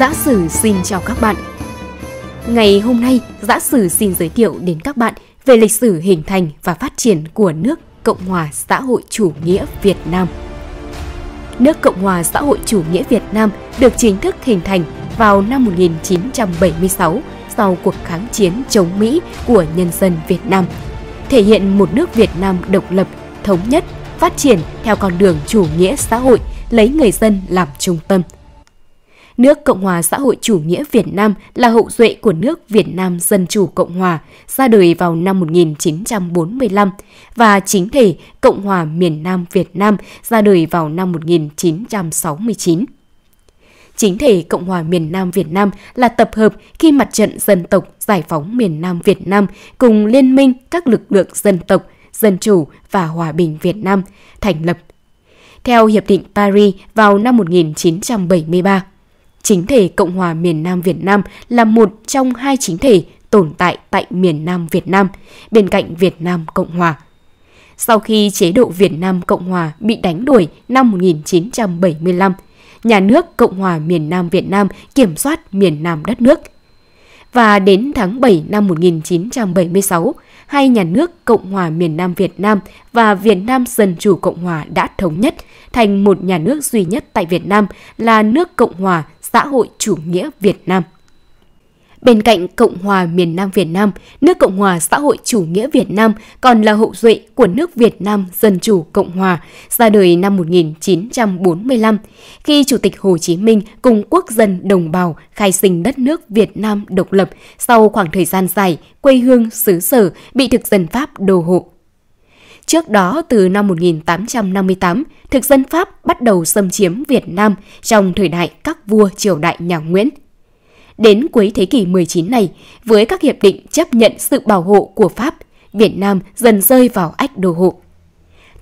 Giã Sử xin chào các bạn. Ngày hôm nay, Giã Sử xin giới thiệu đến các bạn về lịch sử hình thành và phát triển của nước Cộng hòa xã hội chủ nghĩa Việt Nam. Nước Cộng hòa xã hội chủ nghĩa Việt Nam được chính thức hình thành vào năm 1976 sau cuộc kháng chiến chống Mỹ của nhân dân Việt Nam, thể hiện một nước Việt Nam độc lập, thống nhất, phát triển theo con đường chủ nghĩa xã hội, lấy người dân làm trung tâm – Nước Cộng hòa xã hội chủ nghĩa Việt Nam là hậu duệ của nước Việt Nam Dân chủ Cộng hòa, ra đời vào năm 1945 và chính thể Cộng hòa miền Nam Việt Nam ra đời vào năm 1969 chính thể Cộng hòa miền Nam Việt Nam là tập hợp khi mặt trận dân tộc giải phóng miền Nam Việt Nam cùng liên minh các lực lượng dân tộc, dân chủ và hòa bình Việt Nam thành lập. Theo Hiệp định Paris vào năm 1973, chính thể Cộng hòa miền Nam Việt Nam là một trong hai chính thể tồn tại tại miền Nam Việt Nam, bên cạnh Việt Nam Cộng hòa. Sau khi chế độ Việt Nam Cộng hòa bị đánh đuổi năm 1975, nhà nước Cộng hòa miền Nam Việt Nam kiểm soát miền Nam đất nước. Và đến tháng 7 năm 1976, hai nhà nước Cộng hòa miền Nam Việt Nam và Việt Nam Dân Chủ Cộng hòa đã thống nhất thành một nhà nước duy nhất tại Việt Nam là nước Cộng hòa xã hội chủ nghĩa Việt Nam. Bên cạnh Cộng hòa miền Nam Việt Nam, nước Cộng hòa xã hội chủ nghĩa Việt Nam còn là hậu duệ của nước Việt Nam Dân chủ Cộng hòa, ra đời năm 1945, khi Chủ tịch Hồ Chí Minh cùng quốc dân đồng bào khai sinh đất nước Việt Nam độc lập sau khoảng thời gian dài quê hương xứ sở bị thực dân Pháp đô hộ. Trước đó, từ năm 1858, thực dân Pháp bắt đầu xâm chiếm Việt Nam trong thời đại các vua triều đại nhà Nguyễn. Đến cuối thế kỷ 19 này, với các hiệp định chấp nhận sự bảo hộ của Pháp, Việt Nam dần rơi vào ách đồ hộ.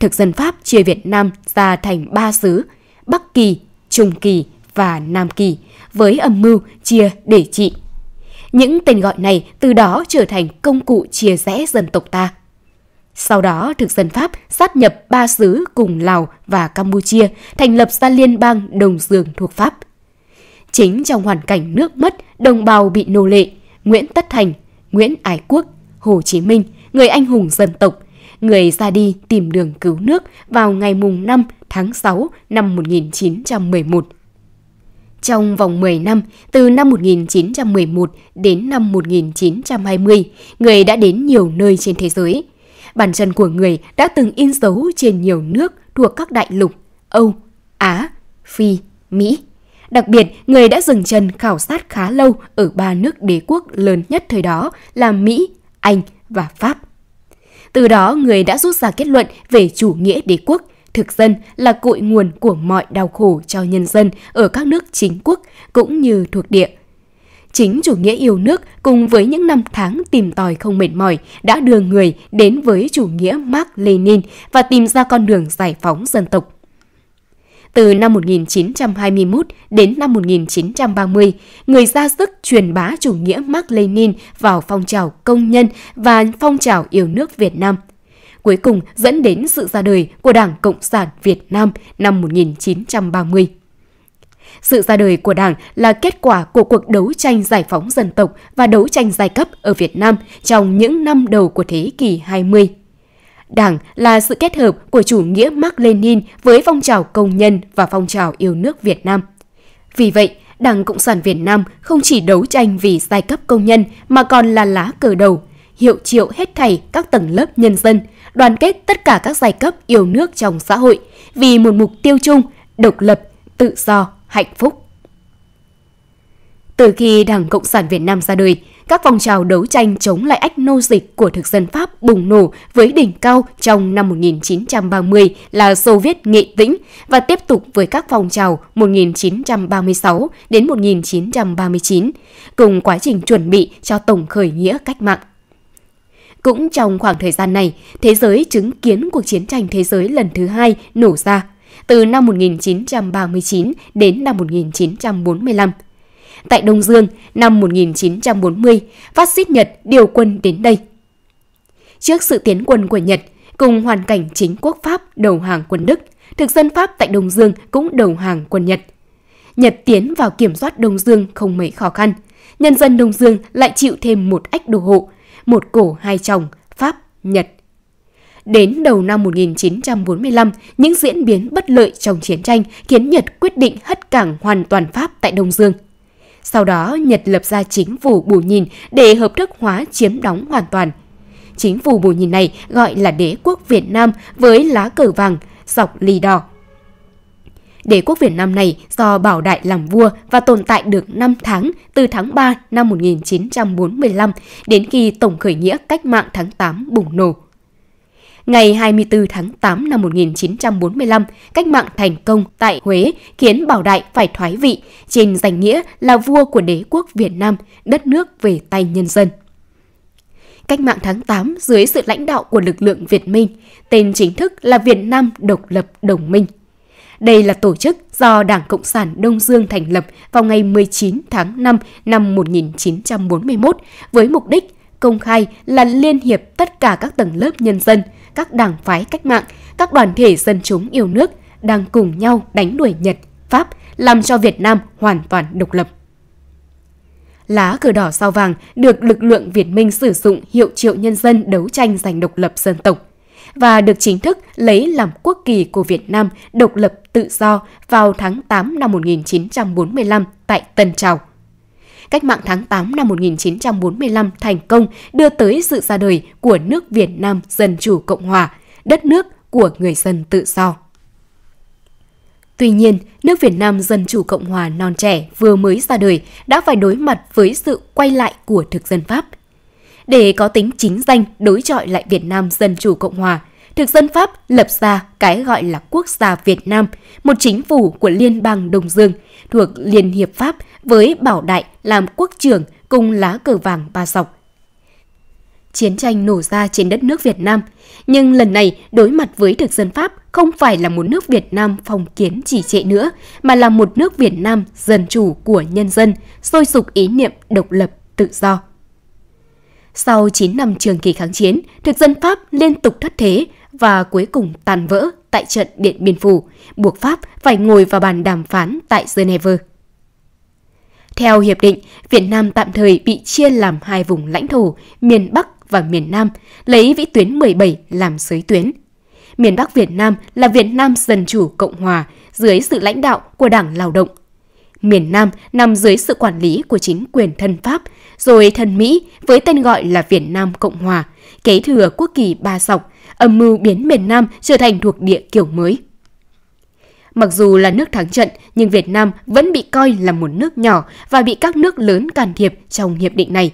Thực dân Pháp chia Việt Nam ra thành ba xứ, Bắc Kỳ, Trung Kỳ và Nam Kỳ, với âm mưu chia để trị. Những tên gọi này từ đó trở thành công cụ chia rẽ dân tộc ta – sau đó, thực dân Pháp sát nhập ba xứ cùng Lào và Campuchia, thành lập ra liên bang Đồng dương thuộc Pháp. Chính trong hoàn cảnh nước mất, đồng bào bị nô lệ, Nguyễn Tất Thành, Nguyễn Ái Quốc, Hồ Chí Minh, người anh hùng dân tộc, người ra đi tìm đường cứu nước vào ngày mùng 5 tháng 6 năm 1911. Trong vòng 10 năm, từ năm 1911 đến năm 1920, người đã đến nhiều nơi trên thế giới – Bàn chân của người đã từng in dấu trên nhiều nước thuộc các đại lục Âu, Á, Phi, Mỹ. Đặc biệt, người đã dừng chân khảo sát khá lâu ở ba nước đế quốc lớn nhất thời đó là Mỹ, Anh và Pháp. Từ đó, người đã rút ra kết luận về chủ nghĩa đế quốc, thực dân là cội nguồn của mọi đau khổ cho nhân dân ở các nước chính quốc cũng như thuộc địa – chính chủ nghĩa yêu nước cùng với những năm tháng tìm tòi không mệt mỏi đã đưa người đến với chủ nghĩa Mark Lenin và tìm ra con đường giải phóng dân tộc. Từ năm 1921 đến năm 1930, người ra sức truyền bá chủ nghĩa Mark Lenin vào phong trào công nhân và phong trào yêu nước Việt Nam – cuối cùng dẫn đến sự ra đời của Đảng Cộng sản Việt Nam năm 1930. Sự ra đời của Đảng là kết quả của cuộc đấu tranh giải phóng dân tộc và đấu tranh giai cấp ở Việt Nam trong những năm đầu của thế kỷ 20. Đảng là sự kết hợp của chủ nghĩa Mark Lenin với phong trào công nhân và phong trào yêu nước Việt Nam. Vì vậy, Đảng Cộng sản Việt Nam không chỉ đấu tranh vì giai cấp công nhân mà còn là lá cờ đầu, hiệu triệu hết thảy các tầng lớp nhân dân, đoàn kết tất cả các giai cấp yêu nước trong xã hội vì một mục tiêu chung, độc lập, tự do, hạnh phúc. Từ khi Đảng Cộng sản Việt Nam ra đời, các phong trào đấu tranh chống lại ách nô dịch của thực dân Pháp bùng nổ với đỉnh cao trong năm 1930 là Xô viết Nghệ Tĩnh và tiếp tục với các phong trào 1936 đến 1939, cùng quá trình chuẩn bị cho tổng khởi nghĩa cách mạng. Cũng trong khoảng thời gian này, thế giới chứng kiến cuộc chiến tranh thế giới lần thứ hai nổ ra từ năm 1939 đến năm 1945. Tại Đông Dương, năm 1940, phát xít Nhật điều quân đến đây. Trước sự tiến quân của Nhật, cùng hoàn cảnh chính quốc Pháp đầu hàng quân Đức, thực dân Pháp tại Đông Dương cũng đầu hàng quân Nhật. Nhật tiến vào kiểm soát Đông Dương không mấy khó khăn. Nhân dân Đông Dương lại chịu thêm một ách đồ hộ, một cổ hai chồng, Pháp, Nhật – Đến đầu năm 1945, những diễn biến bất lợi trong chiến tranh khiến Nhật quyết định hất cảng hoàn toàn Pháp tại Đông Dương. Sau đó, Nhật lập ra chính phủ Bù Nhìn để hợp thức hóa chiếm đóng hoàn toàn. Chính phủ Bù Nhìn này gọi là đế quốc Việt Nam với lá cờ vàng, dọc lì đỏ. Đế quốc Việt Nam này do Bảo Đại làm vua và tồn tại được 5 tháng từ tháng 3 năm 1945 đến khi Tổng khởi nghĩa cách mạng tháng 8 bùng nổ. Ngày 24 tháng 8 năm 1945, cách mạng thành công tại Huế khiến Bảo Đại phải thoái vị, trên danh nghĩa là vua của đế quốc Việt Nam, đất nước về tay nhân dân. Cách mạng tháng 8 dưới sự lãnh đạo của lực lượng Việt Minh, tên chính thức là Việt Nam Độc lập Đồng minh. Đây là tổ chức do Đảng Cộng sản Đông Dương thành lập vào ngày 19 tháng 5 năm 1941 với mục đích công khai là liên hiệp tất cả các tầng lớp nhân dân, các đảng phái cách mạng, các đoàn thể dân chúng yêu nước đang cùng nhau đánh đuổi Nhật, Pháp, làm cho Việt Nam hoàn toàn độc lập. Lá cờ đỏ sao vàng được lực lượng Việt Minh sử dụng hiệu triệu nhân dân đấu tranh giành độc lập dân tộc và được chính thức lấy làm quốc kỳ của Việt Nam độc lập tự do vào tháng 8 năm 1945 tại Tân Trào cách mạng tháng 8 năm 1945 thành công đưa tới sự ra đời của nước Việt Nam Dân Chủ Cộng Hòa, đất nước của người dân tự do. Tuy nhiên, nước Việt Nam Dân Chủ Cộng Hòa non trẻ vừa mới ra đời đã phải đối mặt với sự quay lại của thực dân Pháp. Để có tính chính danh đối chọi lại Việt Nam Dân Chủ Cộng Hòa – thực dân Pháp lập ra cái gọi là quốc gia Việt Nam, một chính phủ của Liên bang Đông Dương thuộc Liên hiệp Pháp với Bảo Đại làm quốc trưởng cùng lá cờ vàng ba dọc. Chiến tranh nổ ra trên đất nước Việt Nam, nhưng lần này đối mặt với thực dân Pháp không phải là một nước Việt Nam phong kiến chỉ trệ nữa, mà là một nước Việt Nam dân chủ của nhân dân, sôi sục ý niệm độc lập, tự do. Sau 9 năm trường kỳ kháng chiến, thực dân Pháp liên tục thất thế, và cuối cùng tàn vỡ tại trận Điện Biên Phủ, buộc Pháp phải ngồi vào bàn đàm phán tại Geneva. Theo hiệp định, Việt Nam tạm thời bị chia làm hai vùng lãnh thổ, miền Bắc và miền Nam, lấy vĩ tuyến 17 làm giới tuyến. Miền Bắc Việt Nam là Việt Nam Dân Chủ Cộng Hòa dưới sự lãnh đạo của Đảng Lao động miền Nam nằm dưới sự quản lý của chính quyền thân Pháp, rồi thân Mỹ với tên gọi là Việt Nam Cộng Hòa, kế thừa quốc kỳ ba sọc, âm mưu biến miền Nam trở thành thuộc địa kiểu mới. Mặc dù là nước thắng trận, nhưng Việt Nam vẫn bị coi là một nước nhỏ và bị các nước lớn can thiệp trong hiệp định này.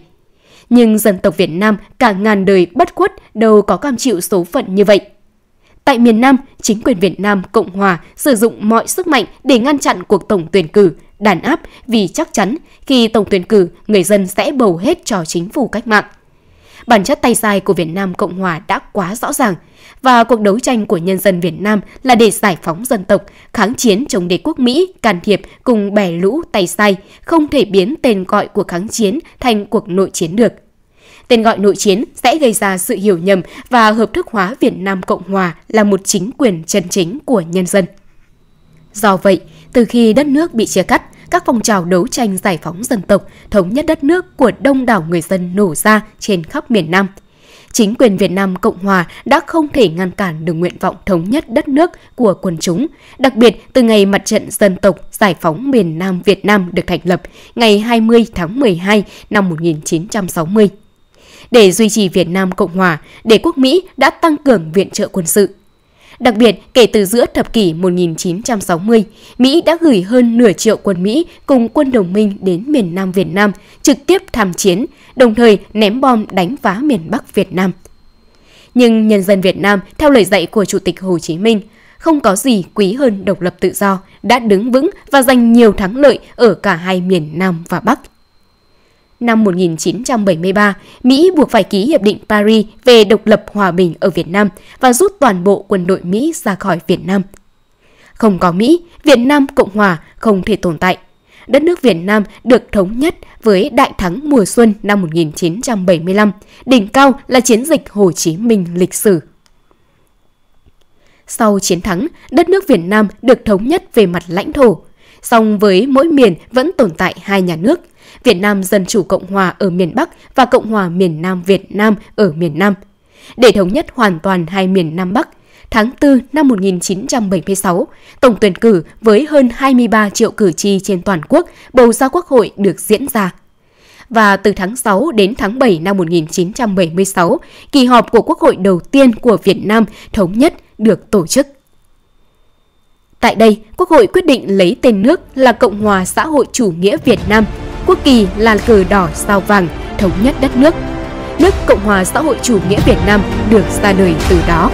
Nhưng dân tộc Việt Nam cả ngàn đời bất khuất đâu có cam chịu số phận như vậy. Tại miền Nam, chính quyền Việt Nam Cộng Hòa sử dụng mọi sức mạnh để ngăn chặn cuộc tổng tuyển cử đàn áp vì chắc chắn khi tổng tuyển cử người dân sẽ bầu hết cho chính phủ cách mạng. Bản chất tay sai của Việt Nam Cộng Hòa đã quá rõ ràng và cuộc đấu tranh của nhân dân Việt Nam là để giải phóng dân tộc, kháng chiến chống đế quốc Mỹ can thiệp cùng bè lũ tay sai, không thể biến tên gọi của kháng chiến thành cuộc nội chiến được. Tên gọi nội chiến sẽ gây ra sự hiểu nhầm và hợp thức hóa Việt Nam Cộng Hòa là một chính quyền chân chính của nhân dân. Do vậy, từ khi đất nước bị chia cắt, các phong trào đấu tranh giải phóng dân tộc, thống nhất đất nước của đông đảo người dân nổ ra trên khắp miền Nam. Chính quyền Việt Nam Cộng Hòa đã không thể ngăn cản được nguyện vọng thống nhất đất nước của quần chúng, đặc biệt từ ngày mặt trận dân tộc giải phóng miền Nam Việt Nam được thành lập ngày 20 tháng 12 năm 1960 để duy trì Việt Nam Cộng Hòa, đế quốc Mỹ đã tăng cường viện trợ quân sự Đặc biệt, kể từ giữa thập kỷ 1960, Mỹ đã gửi hơn nửa triệu quân Mỹ cùng quân đồng minh đến miền Nam Việt Nam trực tiếp tham chiến, đồng thời ném bom đánh phá miền Bắc Việt Nam. Nhưng nhân dân Việt Nam, theo lời dạy của Chủ tịch Hồ Chí Minh, không có gì quý hơn độc lập tự do, đã đứng vững và giành nhiều thắng lợi ở cả hai miền Nam và Bắc năm 1973, Mỹ buộc phải ký Hiệp định Paris về độc lập hòa bình ở Việt Nam và rút toàn bộ quân đội Mỹ ra khỏi Việt Nam. Không có Mỹ, Việt Nam Cộng Hòa không thể tồn tại. Đất nước Việt Nam được thống nhất với đại thắng mùa xuân năm 1975, đỉnh cao là chiến dịch Hồ Chí Minh lịch sử. Sau chiến thắng, đất nước Việt Nam được thống nhất về mặt lãnh thổ, song với mỗi miền vẫn tồn tại hai nhà nước, Việt Nam Dân Chủ Cộng Hòa ở miền Bắc và Cộng Hòa miền Nam Việt Nam ở miền Nam, để thống nhất hoàn toàn hai miền Nam Bắc. Tháng 4 năm 1976, tổng tuyển cử với hơn 23 triệu cử tri trên toàn quốc bầu ra Quốc hội được diễn ra và từ tháng 6 đến tháng 7 năm 1976, kỳ họp của Quốc hội đầu tiên của Việt Nam thống nhất được tổ chức. Tại đây, Quốc hội quyết định lấy tên nước là Cộng hòa xã hội chủ nghĩa Việt Nam – quốc kỳ là cờ đỏ sao vàng thống nhất đất nước. Nước Cộng hòa xã hội chủ nghĩa Việt Nam được ra đời từ đó.